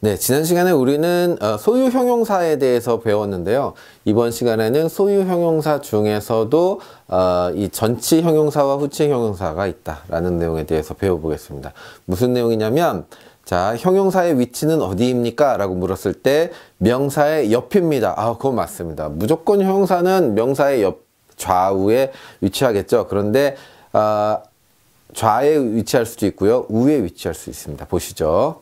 네, 지난 시간에 우리는 어, 소유 형용사에 대해서 배웠는데요. 이번 시간에는 소유 형용사 중에서도 어, 이 전치 형용사와 후치 형용사가 있다라는 내용에 대해서 배워보겠습니다. 무슨 내용이냐면 자, 형용사의 위치는 어디입니까? 라고 물었을 때 명사의 옆입니다. 아, 그건 맞습니다. 무조건 형용사는 명사의 옆 좌우에 위치하겠죠. 그런데 어, 좌에 위치할 수도 있고요. 우에 위치할 수 있습니다. 보시죠.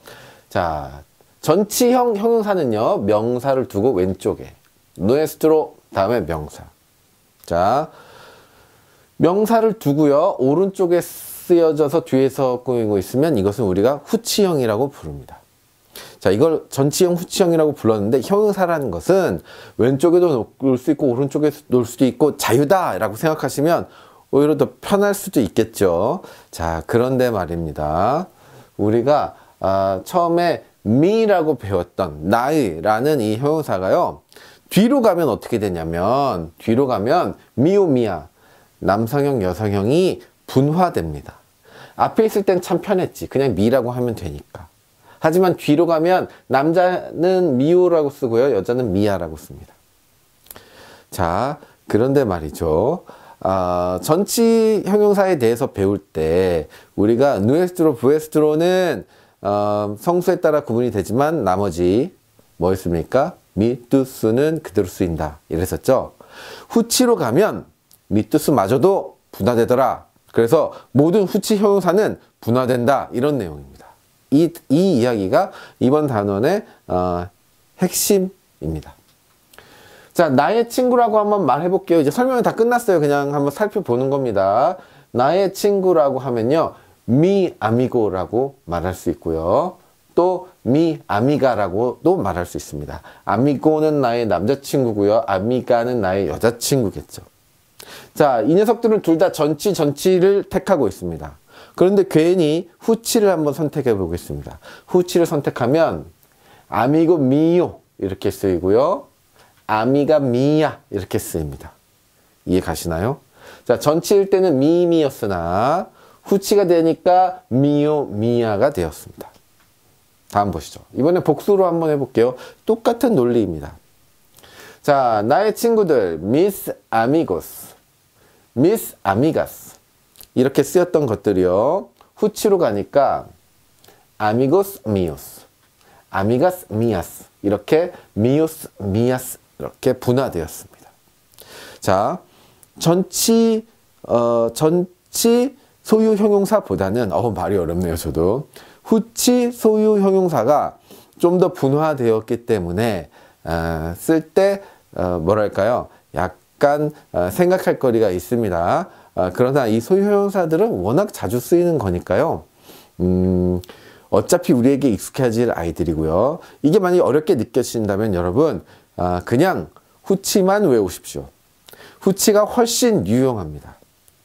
자, 전치형 형용사는요. 명사를 두고 왼쪽에. 누에스트로 다음에 명사. 자, 명사를 두고요. 오른쪽에 쓰여져서 뒤에서 꾸미고 있으면 이것은 우리가 후치형이라고 부릅니다. 자 이걸 전치형 후치형이라고 불렀는데 형용사라는 것은 왼쪽에도 놓을 수 있고 오른쪽에도 놓을 수도 있고 자유다 라고 생각하시면 오히려 더 편할 수도 있겠죠 자 그런데 말입니다 우리가 아, 처음에 me라고 배웠던 나의 라는 이 형용사가요 뒤로 가면 어떻게 되냐면 뒤로 가면 미오미아 남성형 여성형이 분화됩니다 앞에 있을 땐 참 편했지 그냥 미라고 하면 되니까 하지만 뒤로 가면 남자는 미오라고 쓰고요. 여자는 미아라고 씁니다. 자, 그런데 말이죠. 아, 전치 형용사에 대해서 배울 때 우리가 누에스트로, 부에스트로는 어, 성수에 따라 구분이 되지만 나머지 뭐였습니까? 미투스는 그대로 쓰인다. 이랬었죠. 후치로 가면 미투스마저도 분화되더라. 그래서 모든 후치 형용사는 분화된다. 이런 내용입니다. 이, 이 이야기가 이번 단원의 어, 핵심입니다. 자, 나의 친구라고 한번 말해볼게요. 이제 설명이 다 끝났어요. 그냥 한번 살펴보는 겁니다. 나의 친구라고 하면요. 미 아미고라고 말할 수 있고요. 또 미 아미가라고도 말할 수 있습니다. 아미고는 나의 남자친구고요. 아미가는 나의 여자친구겠죠. 자, 이 녀석들은 둘 다 전치 전치를 택하고 있습니다. 그런데 괜히 후치를 한번 선택해 보겠습니다. 후치를 선택하면 아미고 미요 이렇게 쓰이고요. 아미가 미야 이렇게 쓰입니다. 이해 가시나요? 자, 전치일 때는 미미였으나 후치가 되니까 미요 미야가 되었습니다. 다음 보시죠. 이번에 복수로 한번 해볼게요. 똑같은 논리입니다. 자, 나의 친구들 미스 아미고스, 미스 아미가스 이렇게 쓰였던 것들이요. 후치로 가니까 amigos míos, amigas mías 이렇게 míos mías 이렇게 분화되었습니다. 자, 전치 어, 전치 소유 형용사보다는 어 말이 어렵네요 저도 후치 소유 형용사가 좀 더 분화되었기 때문에 어, 쓸때 어, 뭐랄까요 약간 어, 생각할 거리가 있습니다. 아, 그러나 이 소형사들은 워낙 자주 쓰이는 거니까요. 음, 어차피 우리에게 익숙해질 아이들이고요. 이게 만약에 어렵게 느껴진다면 여러분 아, 그냥 후치만 외우십시오. 후치가 훨씬 유용합니다.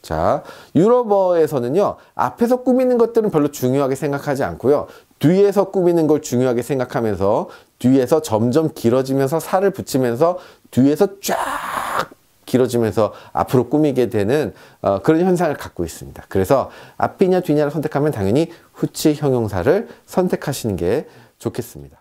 자, 유럽어에서는요. 앞에서 꾸미는 것들은 별로 중요하게 생각하지 않고요. 뒤에서 꾸미는 걸 중요하게 생각하면서 뒤에서 점점 길어지면서 살을 붙이면서 뒤에서 쫙 길어지면서 앞으로 꾸미게 되는 어, 그런 현상을 갖고 있습니다. 그래서 앞이냐 뒤냐를 선택하면 당연히 후치 형용사를 선택하시는 게 좋겠습니다.